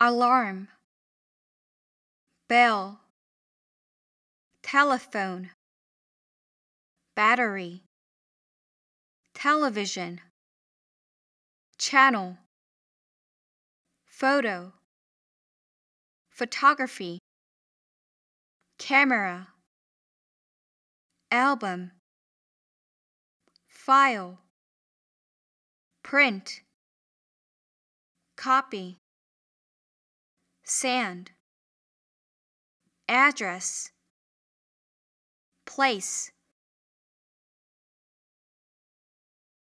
alarm, bell, telephone, battery, television, channel, photo, photography, camera, album, file, print, copy sand, address, place.